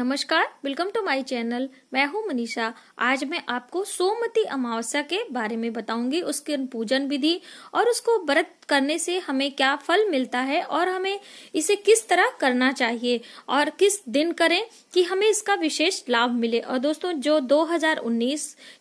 नमस्कार welcome to my channel मैं हूं मनीषा आज मैं आपको सोमती अमावस्या के बारे में बताऊंगी उसके पूजन विधि और उसको व्रत करने से हमें क्या फल मिलता है और हमें इसे किस तरह करना चाहिए और किस दिन करें कि हमें इसका विशेष लाभ मिले और दोस्तों जो 2019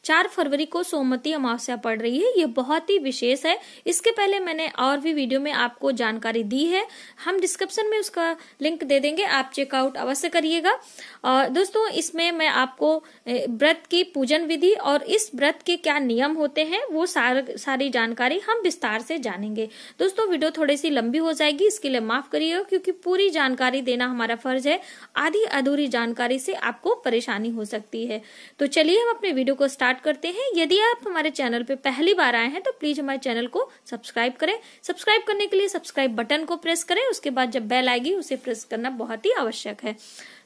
4 फरवरी को सोमती अमावस्या पड़ रही है ये बहुत ही विशेष है इसके पहले मैंने और भी वीडियो में आपको जानकारी दी है हम डिस्क्रिप्शन में उसका लिंक दे देंगे आप चेकआउट अवश्य करिएगा और दोस्तों इसमें मैं आपको व्रत की पूजन विधि और इस व्रत के क्या नियम होते हैं वो सार, सारी जानकारी हम विस्तार से जानेंगे दोस्तों वीडियो थोड़ी सी लंबी हो जाएगी इसके लिए माफ करिएगा क्योंकि पूरी जानकारी देना हमारा फर्ज है आधी अधूरी जानकारी से आपको परेशानी हो सकती है तो चलिए हम अपने वीडियो को स्टार्ट करते हैं यदि आप हमारे चैनल पर पहली बार आए हैं तो प्लीज हमारे चैनल को सब्सक्राइब करें सब्सक्राइब करने के लिए सब्सक्राइब बटन को प्रेस करें उसके बाद जब बेल आएगी उसे प्रेस करना बहुत ही आवश्यक है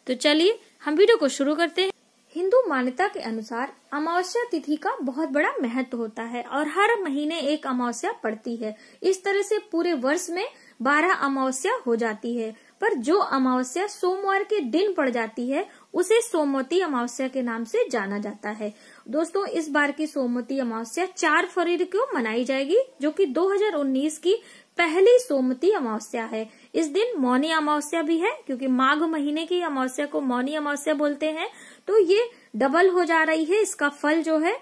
तो चलिए हम वीडियो को शुरू करते हैं हिंदू मान्यता के अनुसार अमावस्या तिथि का बहुत बड़ा महत्व होता है और हर महीने एक अमावस्या पड़ती है इस तरह से पूरे वर्ष में बारह अमावस्या हो जाती है पर जो अमावस्या सोमवार के दिन पड़ जाती है उसे सोमवती अमावस्या के नाम से जाना जाता है दोस्तों इस बार की सोमवती अमावस्या चार फरवरी को मनाई जाएगी जो कि 2019 की पहली सोमती अमावस्या है इस दिन मौनी अमावस्या भी है क्योंकि माघ महीने की अमावस्या को मौनी अमावस्या बोलते हैं तो ये डबल हो जा रही है इसका फल जो है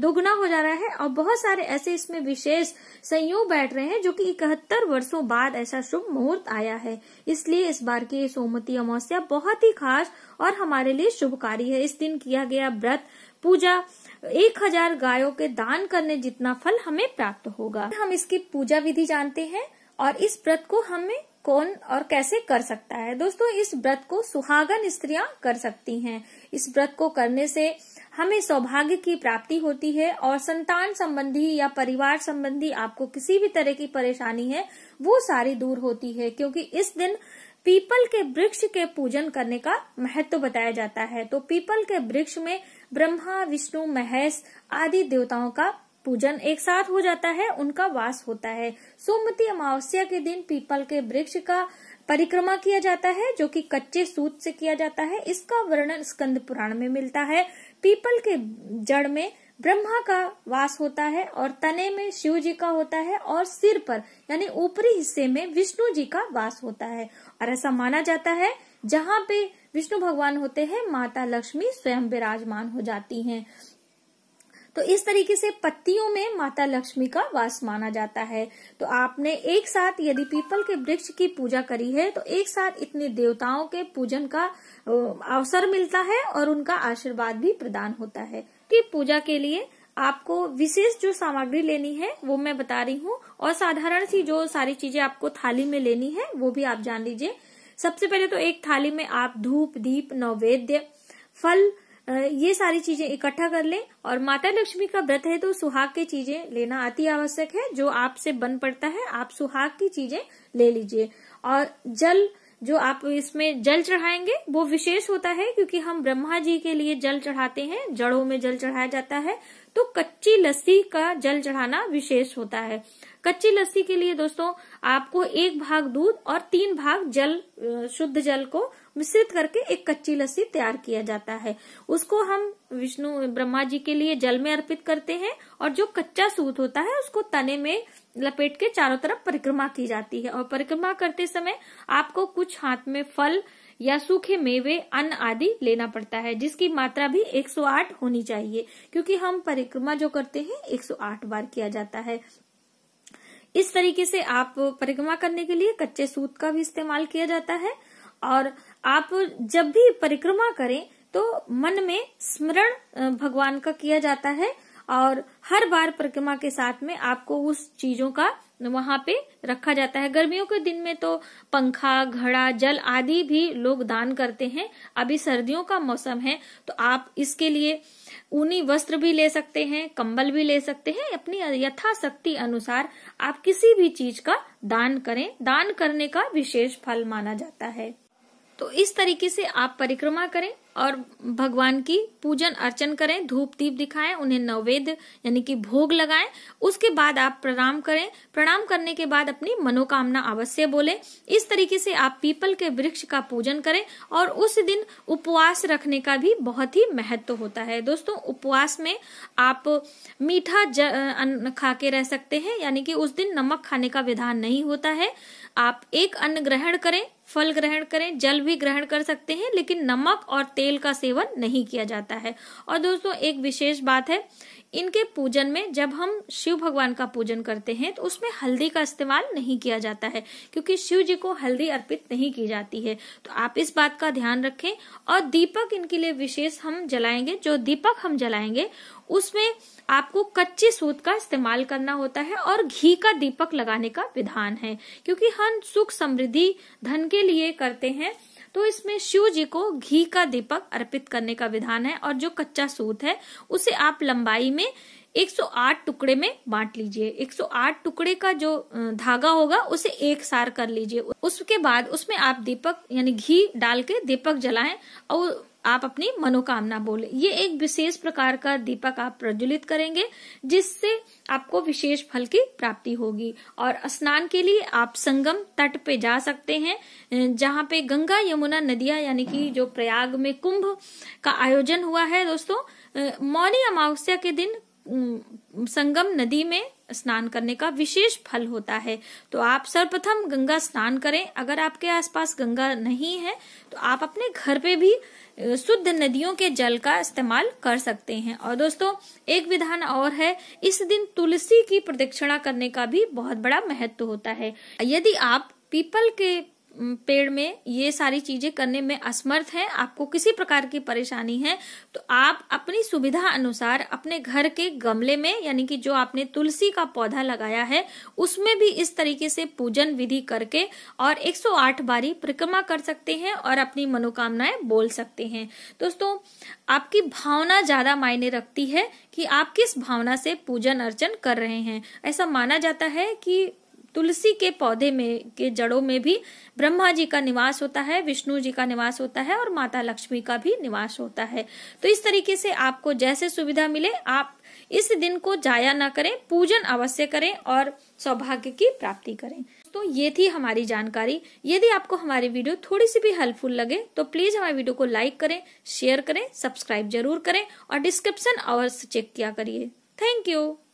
दुगना हो जा रहा है और बहुत सारे ऐसे इसमें विशेष संयोग बैठ रहे हैं जो कि इकहत्तर वर्षों बाद ऐसा शुभ मुहूर्त आया है इसलिए इस बार की सोमती अमावस्या बहुत ही खास और हमारे लिए शुभकारी है इस दिन किया गया व्रत पूजा एक हजार गायों के दान करने जितना फल हमें प्राप्त होगा हम इसकी पूजा विधि जानते हैं और इस व्रत को हमें कौन और कैसे कर सकता है दोस्तों इस व्रत को सुहागन स्त्रियां कर सकती हैं इस व्रत को करने से हमें सौभाग्य की प्राप्ति होती है और संतान संबंधी या परिवार संबंधी आपको किसी भी तरह की परेशानी है वो सारी दूर होती है क्योंकि इस दिन पीपल के वृक्ष के पूजन करने का महत्व बताया जाता है तो पीपल के वृक्ष में ब्रह्मा विष्णु महेश आदि देवताओं का पूजन एक साथ हो जाता है उनका वास होता है सोमती अमावस्या के दिन पीपल के वृक्ष का परिक्रमा किया जाता है जो कि कच्चे सूत से किया जाता है इसका वर्णन स्कंद पुराण में मिलता है पीपल के जड़ में ब्रह्मा का वास होता है और तने में शिव जी का होता है और सिर पर यानी ऊपरी हिस्से में विष्णु जी का वास होता है और ऐसा माना जाता है जहाँ पे विष्णु भगवान होते हैं माता लक्ष्मी स्वयं विराजमान हो जाती हैं तो इस तरीके से पत्तियों में माता लक्ष्मी का वास माना जाता है तो आपने एक साथ यदि पीपल के वृक्ष की पूजा करी है तो एक साथ इतने देवताओं के पूजन का अवसर मिलता है और उनका आशीर्वाद भी प्रदान होता है ठीक तो पूजा के लिए आपको विशेष जो सामग्री लेनी है वो मैं बता रही हूँ और साधारण सी जो सारी चीजें आपको थाली में लेनी है वो भी आप जान लीजिए सबसे पहले तो एक थाली में आप धूप दीप नैवेद्य फल ये सारी चीजें इकट्ठा कर लें और माता लक्ष्मी का व्रत है तो सुहाग की चीजें लेना अति आवश्यक है जो आपसे बन पड़ता है आप सुहाग की चीजें ले लीजिए और जल जो आप इसमें जल चढ़ाएंगे वो विशेष होता है क्योंकि हम ब्रह्मा जी के लिए जल चढ़ाते हैं जड़ों में जल चढ़ाया जाता है तो कच्ची लस्सी का जल चढ़ाना विशेष होता है कच्ची लस्सी के लिए दोस्तों आपको एक भाग दूध और तीन भाग जल शुद्ध जल को मिश्रित करके एक कच्ची लस्सी तैयार किया जाता है उसको हम विष्णु ब्रह्मा जी के लिए जल में अर्पित करते हैं और जो कच्चा सूत होता है उसको तने में लपेट के चारों तरफ परिक्रमा की जाती है और परिक्रमा करते समय आपको कुछ हाथ में फल या सूखे मेवे अन्न आदि लेना पड़ता है जिसकी मात्रा भी 108 होनी चाहिए क्योंकि हम परिक्रमा जो करते हैं 108 बार किया जाता है इस तरीके से आप परिक्रमा करने के लिए कच्चे सूत का भी इस्तेमाल किया जाता है और आप जब भी परिक्रमा करें तो मन में स्मरण भगवान का किया जाता है और हर बार परिक्रमा के साथ में आपको उस चीजों का वहां पे रखा जाता है गर्मियों के दिन में तो पंखा घड़ा जल आदि भी लोग दान करते हैं अभी सर्दियों का मौसम है तो आप इसके लिए ऊनी वस्त्र भी ले सकते हैं कंबल भी ले सकते हैं अपनी यथाशक्ति अनुसार आप किसी भी चीज का दान करें दान करने का विशेष फल माना जाता है तो इस तरीके से आप परिक्रमा करें और भगवान की पूजन अर्चन करें धूप दीप दिखाएं उन्हें नवेद यानी कि भोग लगाएं उसके बाद आप प्रणाम करें प्रणाम करने के बाद अपनी मनोकामना अवश्य बोले इस तरीके से आप पीपल के वृक्ष का पूजन करें और उस दिन उपवास रखने का भी बहुत ही महत्व होता है दोस्तों उपवास में आप मीठा अन्न खा के रह सकते हैं यानी कि उस दिन नमक खाने का विधान नहीं होता है आप एक अन्न ग्रहण करें फल ग्रहण करें जल भी ग्रहण कर सकते हैं लेकिन नमक और तेल तेल का सेवन नहीं किया जाता है और दोस्तों एक विशेष बात है इनके पूजन में जब हम शिव भगवान का पूजन करते हैं तो उसमें हल्दी का इस्तेमाल नहीं किया जाता है क्योंकि शिव जी को हल्दी अर्पित नहीं की जाती है तो आप इस बात का ध्यान रखें और दीपक इनके लिए विशेष हम जलाएंगे जो दीपक हम जलाएंगे उसमें आपको कच्चे सूत का इस्तेमाल करना होता है और घी का दीपक लगाने का विधान है क्योंकि हम सुख समृद्धि धन के लिए करते हैं तो इसमें शिव जी को घी का दीपक अर्पित करने का विधान है और जो कच्चा सूत है उसे आप लंबाई में 108 टुकड़े में बांट लीजिए 108 टुकड़े का जो धागा होगा उसे एक सार कर लीजिए उसके बाद उसमें आप दीपक यानी घी डाल के दीपक जलाएं और आप अपनी मनोकामना बोले ये एक विशेष प्रकार का दीपक आप प्रज्वलित करेंगे जिससे आपको विशेष फल की प्राप्ति होगी और स्नान के लिए आप संगम तट पे जा सकते हैं जहाँ पे गंगा यमुना नदियां यानी कि जो प्रयाग में कुंभ का आयोजन हुआ है दोस्तों मौनी अमावस्या के दिन संगम नदी में स्नान करने का विशेष फल होता है तो आप सर्वप्रथम गंगा स्नान करें अगर आपके आसपास गंगा नहीं है तो आप अपने घर पे भी शुद्ध नदियों के जल का इस्तेमाल कर सकते हैं और दोस्तों एक विधान और है इस दिन तुलसी की प्रदक्षिणा करने का भी बहुत बड़ा महत्व होता है यदि आप पीपल के पेड़ में ये सारी चीजें करने में असमर्थ हैं आपको किसी प्रकार की परेशानी है तो आप अपनी सुविधा अनुसार अपने घर के गमले में यानी कि जो आपने तुलसी का पौधा लगाया है उसमें भी इस तरीके से पूजन विधि करके और 108 बारी परिक्रमा कर सकते हैं और अपनी मनोकामनाएं बोल सकते हैं दोस्तों आपकी भावना ज्यादा मायने रखती है कि आप किस भावना से पूजन अर्चन कर रहे हैं ऐसा माना जाता है कि तुलसी के पौधे में के जड़ों में भी ब्रह्मा जी का निवास होता है विष्णु जी का निवास होता है और माता लक्ष्मी का भी निवास होता है तो इस तरीके से आपको जैसे सुविधा मिले आप इस दिन को जाया ना करें पूजन अवश्य करें और सौभाग्य की प्राप्ति करें तो ये थी हमारी जानकारी यदि आपको हमारी वीडियो थोड़ी सी भी हेल्पफुल लगे तो प्लीज हमारी वीडियो को लाइक करें शेयर करें सब्सक्राइब जरूर करें और डिस्क्रिप्शन अवश्य चेक किया करिए थैंक यू